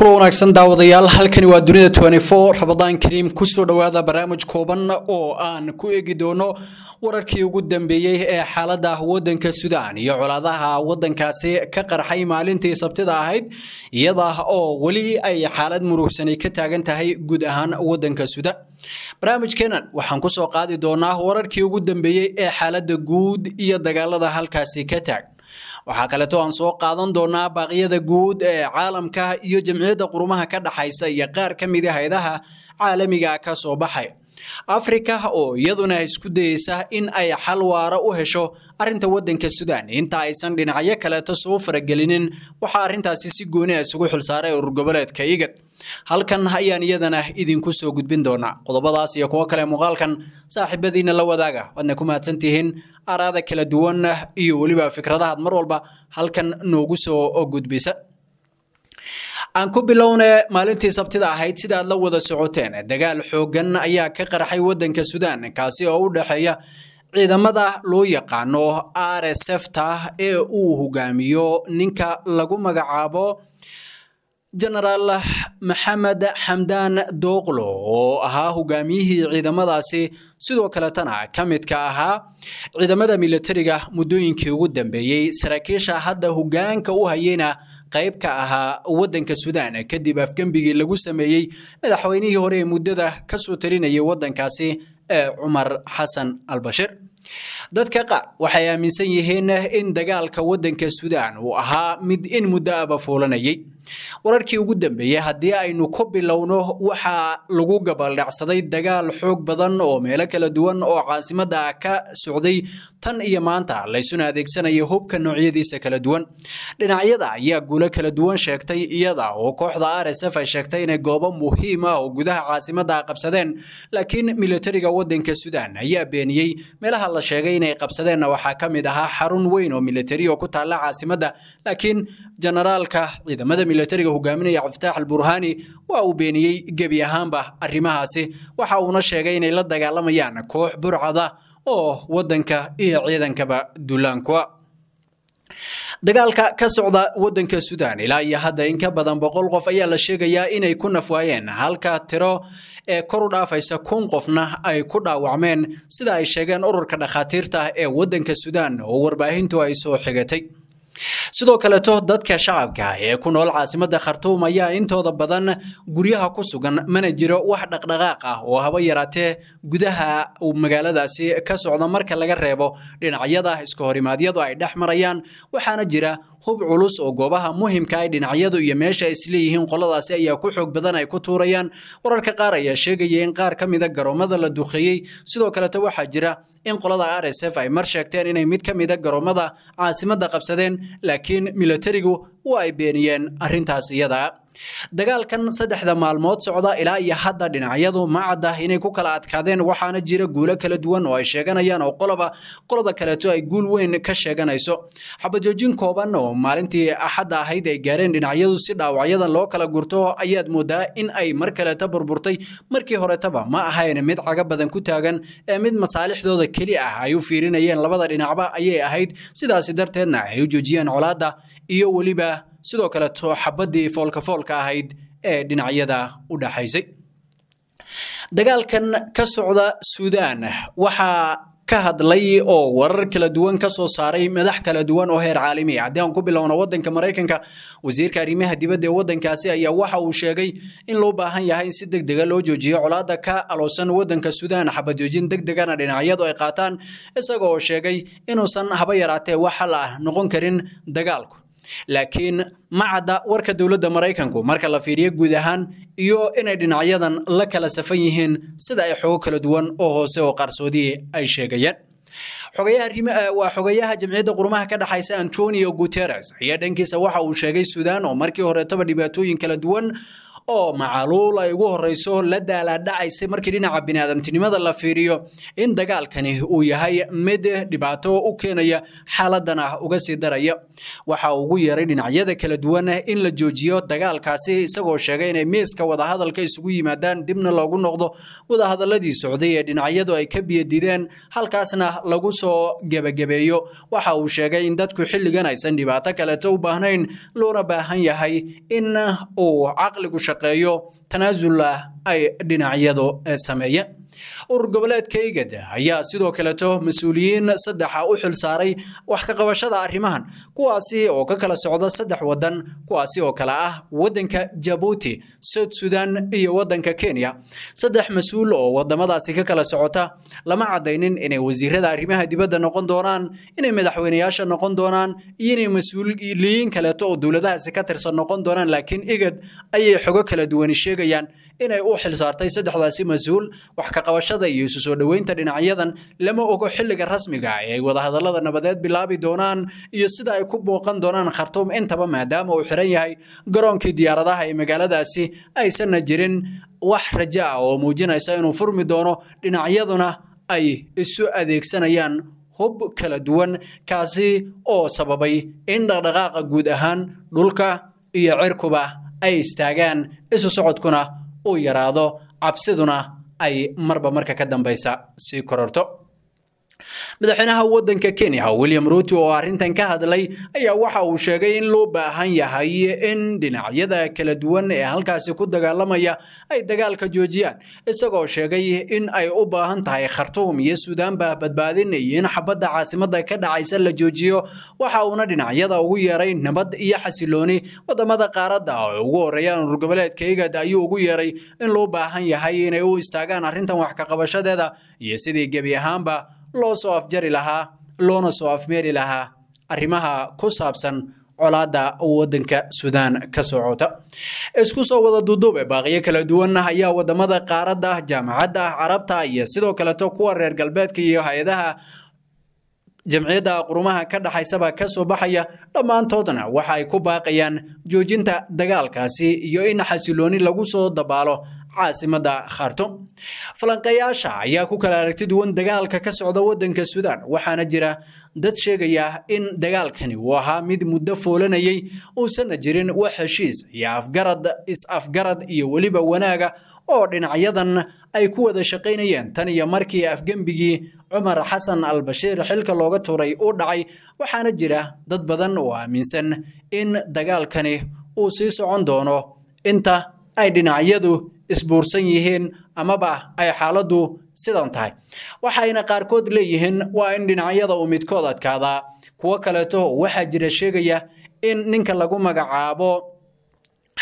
kulo wanaagsan daawadayaal halkani waa dunida rabadaan kariim kusoo dhowaada barnaamij kooban oo aan ku eegi doono wararkii ugu dambeeyey ee xaalada wadanka sudan iyo colaadaha wadankaasi ka qarxay maalintii sabtida ahayd iyada oo weli ay xaalad murugsanay ka taagan tahay guud ahaan wadanka sudan barnaamijkeenan waxaan kusoo qaadi doonaa wararkii ugu dambeeyey ee xaalada guud iyo dagaalada halkaasi ka taag waxaa kaleeto aan soo qaadan doonaa baaqyada guud ee caalamka iyo jamciyadda qurumaha ka dhaxaysa iyo qaar ka mid a ah haydaha caalamiga ka soo baxay afrika oo iyaduna isku dayeysa in ay xal waara u hesho arinta wadanka sudan inta aysan dhinacyo kaleeto soo faragelinin waxaa arrintaasi si gooni a ah isugu xilsaaray urur goboleedka igad halkan ayaan iyadana idinku soo gudbin doonaa qodobadaas iyo kuwo kale muuqaalkan saaxiibadiina la wadaaga waadna ku mahadsantihiin araada kala duwan iyo weliba fikradahaad mar walba halkan noogu soo gudbisa aan ku bilowne maalintii sabtida ahayd sidaaad la wada socoteen dagaal xooggan ayaa ka qarxay wadanka sudan kaasi oo u dhexeeya ciidamada loo yaqaano r sfta ee uu hogaamiyo ninka lagu magacaabo jenaraal maxamed xamdaan dooqlo oo ahaa hogaamiyihii ciidamadaasi sidoo kaletana ka midka ahaa ciidamada milatariga muddooyinkii ugu dambeeyey saraakiisha hadda hogaanka u hayeyna qayb ka ahaa wadanka suudaan kadib afgembigii lagu sameeyey madaxweynihii hore ee muddada kasoo talinayay wadankaasi ee cumar xasan albashir dadka qaar waxay aaminsan yihiin in dagaalka wadanka suudaan uu ahaa mid in muddo aba foolanayay wararkii ugu dambeeye haddii aynu ku bilowno waxaa lagu gabaldhacsaday dagaal xoog badan oo meelo kala duwan oo caasimadda ka socday tan iyo maanta laysuna adeegsanaya hubka noocyadiisa kala duwan dhinacyada ayaa guulo kala duwan sheegtay iyada oo kooxda rsf ay sheegtay inay goobo muhiim ah oo gudaha caasimadda qabsadeen laakiin militariga wadanka sudan ayaa beeniyey meelaha la sheegay inay qabsadeenna waxaa ka mid ahaa xarun weyn oo militari oo ku taalla caasimadda laakiin jenaraalka ciidamada militariga hogaaminaya cabdifitaax alburhaani waa uu beeniyey gebi ahaanba arrimahaasi waxa uuna sheegay inay la dagaalamayaan koox burcada oo wadanka iyo ciidankaba duulaanka ah. dagaalka ka socda wadanka sudan ilaa iyo hadda in ka badan boqol qof ayaa la sheegayaa inay ku nafwaayeen halka tiro ee kor u dhaafaysa kun qofna ay ku dhaawacmeen sida ay sheegeen ururka dhakhaatiirta ah ee wadanka sudan oo warbaahintu ay soo xigatay sidoo kaleto dadka shacabka ee ku nool caasimada khartuum ayaa intooda badan guryaha ku sugan mana jiro wax dhaqdhaqaaq ah oo haba yaraatee gudaha magaaladaasi ka socda marka laga reebo dhinacyada iska horimaadyadu ay dhex marayaan waxaana jira hub culus oo goobaha muhimka ay dhinacyadu iyo meesha ay isleeyihiin qoladaasi ayaa ku xoog badan ay ku tuurayaan wararka qaar ayaa sheegaya in qaar ka mida garoomada la duqeeyey sidoo kaleta waxaa jira in qolada r s f ay mar sheegteen inay mid ka mida garoomada caasimadda qabsadeen laakiin milatarigu waa ay beeniyeen arintaas iyada dagaalkan saddexda maalmood socda ilaa iyo hadda dhinacyadu ma cadda inay ku kala adkaadeen waxaana jira guulo kala duwan oo ay sheeganayaan oo qoloba qolada kaleeto ay guul weyn ka sheeganayso xabajoojin kooban oo maalintii axadda ahayd ay gaareen dhinacyadu si dhaawacyadan loo kala gurto ayaad moodaa in ay mar kaleeta burburtay markii horetaba ma ahayn mid caga badan ku taagan ee mid masaalixdooda keli ah ay u fiirinayeen labada dhinacba ayay ahayd sidaasi darteedna ay u joojiyeen colaadda iyo weliba sidoo kaleeto xabadii foolkafoolka ahayd ee dhinacyada u dhaxaysay dagaalkan ka socda suudaan waxaa ka hadlay oo warar kala duwan kasoo saaray madax kala duwan oo heer caalami ah. haddii aan ku bilowno wadanka maraykanka wasiirka arrimaha dibadda ee wadankaasi ayaa waxa uu sheegay in loo baahan yahay in si deg dega ah loo joojiyo colaada ka aloosan wadanka suudaan xabad joojin deg degana dhinacyadu ay qaataan isagoo sheegay inuusan haba yaraatee wax xal ah noqon karin dagaalku laakiin ma cadda warka dowladda maraykanku marka la fiiriyo guud ahaan iyo inay dhinacyadan la kala safan yihiin sida ay xogo kala duwan oo hoose oo qaarsoodii ay sheegayeen waa xogayaha jamciyadda qurumaha ka dhexaysa antonio guteres ayaa dhankiisa waxa uu sheegay suudaan oo markii horeetaba dhibaatooyin kala duwan oo macaluul ay ugu horeyso la daalaadhacaysay markii dhinaca biniaadamtinimada la fiiriyo in dagaalkani uu yahay mid dhibaato u keenaya xaaladan uga sii daraya waxa ugu yeeray dhinacyada kala duwan in la joojiyo dagaalkaasi isagoo sheegay inay miiska wadahadalka isugu yimaadaan dibna loogu noqdo wadahadaladii socday ee dhinacyadu ay ka biyadideen halkaasna lagu soo gebagabeeyo waxa uu sheegay in dadku xilligan aysan dhibaato kaleeto u baahnayn loona baahan yahay in uu caqligu shaqo shaqeeyo tanaasul ah ay dhinacyadu sameeya urur goboleedkaygada ayaa sidoo kaleeto mas-uuliyiin saddexa ah u xil saaray wax ka qabashada arrimahan kuwaasi oo ka kala socda saddex wadan kuwaasi oo kale ah wadanka jabuuti south sudan iyo wadanka kenya saddex mas-uul oo wadamadaasi ka kala socota lama cadaynin inay wasiirada arrimaha dibadda noqon doonaan inay madaxweynayaasha noqon doonaan iyo inay mas-uuliyiin kaleeto oo dowladahaasi ka tirsan noqon doonaan laakiin igad ayay xogo kala duwani sheegayaan inay u xilsaartay saddexdaasi mas-uul wax ka qabashada iyo isu soo dhoweynta dhinacyadan lama ogo xilliga rasmiga ah ee ay wadahadallada nabadeed bilaabi doonaan iyo sida ay ku booqan doonaan khartuum intaba maadaama uu xiran yahay garoonkii diyaaradaha ee magaaladaasi aysanna jirin wax rajaa ah oo muujinaysa inuu furmi doono dhinacyaduna ay isu adeegsanayaan hub kala duwan kaasi oo sababay in dhaqdhaqaaqa guud ahaan dhulka iyo cirkuba ay istaagaan isu socodkuna uu yaraado cabsiduna ay marba marka ka dambaysa sii kororto madaxweynaha waddanka kenya william ruuti oo arrintan ka hadlay ayaa waxa uu sheegay in loo baahan yahay in dhinacyada kala duwan ee halkaasi ku dagaalamaya ay dagaalka joojiyaan isagoo sheegay in ay u baahan tahay khartuum iyo suudaanba iyo in xabadda caasimada ka dhacaysa la joojiyo waxa uuna dhinacyada ugu yeeray nabad iyo xasilooni wadamada qaaradda oo ugu horeeyaan unur goboleedka igad ayuu ugu yeeray in loo baahan yahay inay u istaagaan arrintan wax kaqabashadeeda iyo sidii gebi ahaanba loo soo afjari lahaa loona soo afmeeri lahaa arrimaha ku saabsan colaada wadanka suudaan ka socota isku soo wada duduube baaqiyo kala duwanna ayaa wadamada qaaradda ah jaamacadda ah carabta iyo sidoo kaleto kuwa reer galbeedka iyo hay-adaha jamciyadda qurumaha ka dhexaysaba kasoo baxaya dhammaantoodna waxa ay ku baaqayaan joojinta dagaalkaasi iyo in xasilooni lagu soo dabaalo caasimada khartum falanqayaasha ayaa ku kala aragti duwan dagaalka ka socda waddanka suudaan waxaana jira dad sheegaya in dagaalkani uu ahaa mid muddo foolanayay uusana jirin wax heshiis iyo afgarad is-afgarad iyo weliba wanaaga oo dhinacyadan ay ku wada shaqaynayeen tan iyo markii afgembigii cumar xasan albashiir xilka looga turay uu dhacay waxaana jira dad badan oo aaminsan in dagaalkani uu sii socon doono inta ay dhinacyadu isbuursan yihiin amaba ay xaaladdu sidan tahay waxayna qaarkood leeyihiin waa in dhinacyada uu midkood adkaadaa kuwo kaleeto waxaa jira sheegaya in ninka lagu magacaabo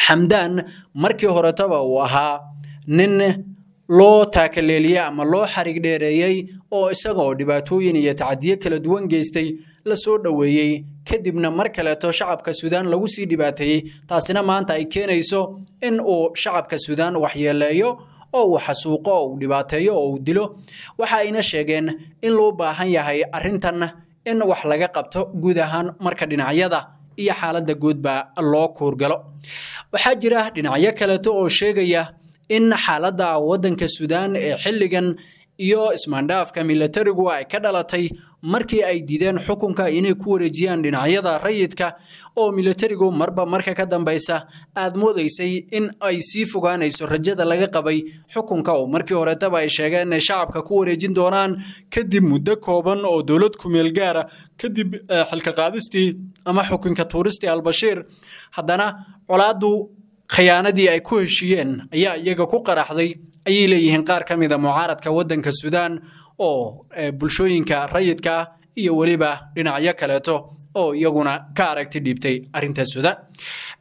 xamdaan markii horetaba uu ahaa nin loo taakaleeliyey ama loo xarig dheereeyey oo isagoo dhibaatooyin iyo tacadiyo kala duwan geystay la soo dhoweeyey kadibna mar kaleeto shacabka suudaan lagu sii dhibaateeyey taasina maanta ay keenayso in uu shacabka suudaan waxyeeleeyo oo uu xasuuqo oo uu dhibaateeyo oo uu dilo waxa ayna sheegeen in loo baahan yahay arrintan in wax laga qabto guud ahaan marka dhinacyada iyo xaaladda guudba loo kuurgalo waxaa jira dhinacyo kaleeto oo sheegaya in xaaladda waddanka suudaan ee xilligan iyo ismaandhaafka milatarigu ay ka dhalatay markii ay diideen xukunka inay ku wareejiyaan dhinacyada rayidka oo milatarigu marba marka ka dambaysa aad moodaysay in ay sii fogaanayso rajada laga qabay xukunka oo markii horetaba ay sheegeen inay shacabka ku wareejin doonaan kadib muddo kooban oo dowlad kumeelgaara ah, kadib eh, xilkaqaadistii ama xukunka tuuristi albashiir haddana colaadu khiyaanadii ay ku heshiiyeen ayaa iyaga ku qaraxday ayay leeyihiin qaar ka mid a ah mucaaradka waddanka suudaan oo eh, bulshooyinka rayidka iyo weliba dhinacyo kaleeto oo iyaguna ka aragti dhiibtay arintaas sudan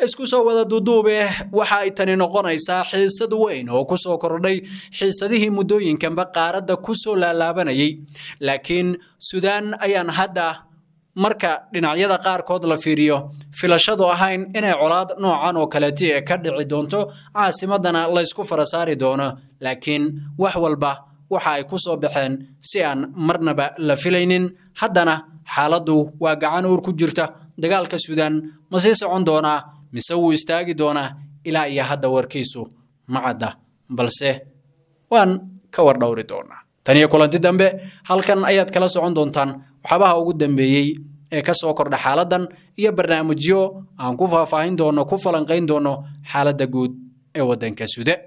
isku soo wada duduube waxa ay tani noqonaysaa xiisad weyn oo kusoo kordhay xiisadihii muddooyinkanba qaaradda kusoo laalaabanayay laakiin sudan ayaan hadda marka dhinacyada qaarkood la fiiriyo filashadu ahayn inay colaad noocan oo kaleeti ee ka dhici doonto caasimadana laysku fara saari doono laakiin wax walba waxa ay ku soo baxeen si aan marnaba la filaynin haddana xaaladdu waa gacan uur ku jirta dagaalka suudaan ma sii socon doonaa mise wuu istaagi doonaa ilaa iyo hadda warkiisu ma cadda balse waan ka war dhowri doonaa tan iyo kulanti dambe halkan ayaad kala socon doontaan waxaabaha ugu dambeeyey ee ka soo kordha xaaladdan iyo barnaamijyo aan ku faahfaahin doonno ku falanqayn doono xaaladda guud ee waddanka suude